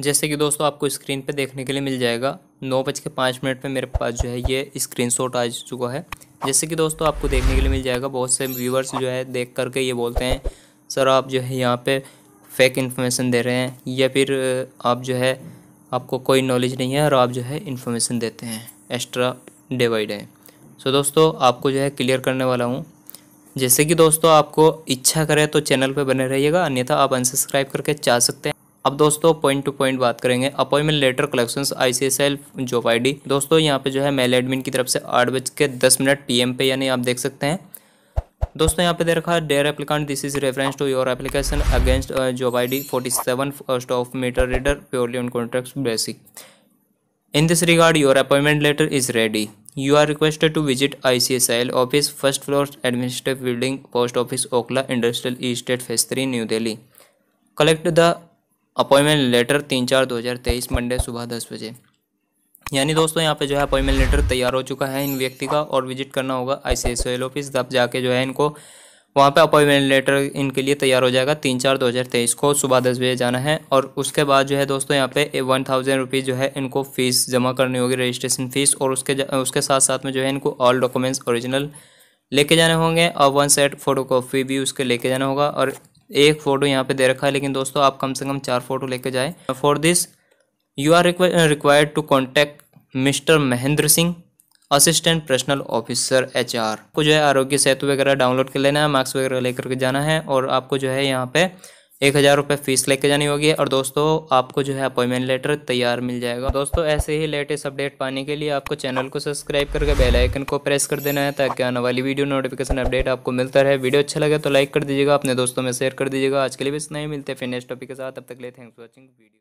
जैसे कि दोस्तों आपको स्क्रीन पे देखने के लिए मिल जाएगा नौ बज के पाँच मिनट पर मेरे पास जो है ये स्क्रीनशॉट आ चुका है जैसे कि दोस्तों आपको देखने के लिए मिल जाएगा बहुत से व्यूवर्स जो है देख करके ये बोलते हैं सर आप जो है यहाँ पे फेक इन्फॉर्मेशन दे रहे हैं या फिर आप जो है आपको कोई नॉलेज नहीं है और आप जो है इन्फॉर्मेशन देते हैं extra day by day so दोस्तों आपको जो है क्लियर करने वाला हूँ जैसे कि दोस्तों आपको इच्छा करे तो चैनल पर बने रहिएगा अन्यथा आप अनसब्सक्राइब करके चाह सकते हैं अब दोस्तों पॉइंट टू पॉइंट बात करेंगे appointment letter collections ICSL job ID दोस्तों यहाँ पे जो है मेल एडमिन की तरफ से आठ बज के दस मिनट पीएम पे यानी आप देख सकते हैं दोस्तों यहाँ पे दे रखा है dear applicant this is reference to your application against job I D forty seven first of meter reader purely on contract basic in this regard your appointment letter is ready you are requested to visit I C S L office first floor administrative building post office Okhla industrial estate phase three New Delhi collect the appointment letter तीन चार दो हज़ार तेईस Monday सुबह दस बजे यानी दोस्तों यहाँ पे जो है अपॉइंटमेंट लेटर तैयार हो चुका है इन व्यक्ति का और विजिट करना होगा आई सी एस ऑफिस तब जाके जो है इनको वहाँ पे अपॉइंटमेंट लेटर इनके लिए तैयार हो जाएगा तीन चार दो हज़ार तेईस को सुबह दस बजे जाना है और उसके बाद जो है दोस्तों यहाँ पे वन थाउजेंड रुपीज़ जो है इनको फ़ीस जमा करनी होगी रजिस्ट्रेशन फ़ीस और उसके उसके साथ साथ में जो है इनको ऑल डॉक्यूमेंट्स ओरिजिनल लेके जाने होंगे और वन सेट फ़ोटो कॉपी भी उसके लेके जाना होगा और एक फ़ोटो यहाँ पे दे रखा है लेकिन दोस्तों आप कम से कम चार फ़ोटो लेके जाए for this you are required to contact mister Mahendra Singh assistant personnel officer H को जो है आरोग्य सेतु वगैरह डाउनलोड कर लेना है मार्क्स वगैरह लेकर के जाना है और आपको जो है यहाँ पे एक हज़ार रुपये फ़ीस लेके जानी होगी और दोस्तों आपको जो है अपॉइंटमेंट लेटर तैयार मिल जाएगा दोस्तों ऐसे ही लेटेस्ट अपडेट पाने के लिए आपको चैनल को सब्सक्राइब करके बेल आइकन को प्रेस कर देना है ताकि आने वाली वीडियो नोटिफिकेशन अपडेट आपको मिलता रहे वीडियो अच्छा लगे तो लाइक कर दीजिएगा अपने दोस्तों में शेयर कर दीजिएगा आज के लिए भी इस नहीं मिलते फिर नेक्स्ट टॉपिक के साथ अब तक ले थैंक्स वॉचिंग वीडियो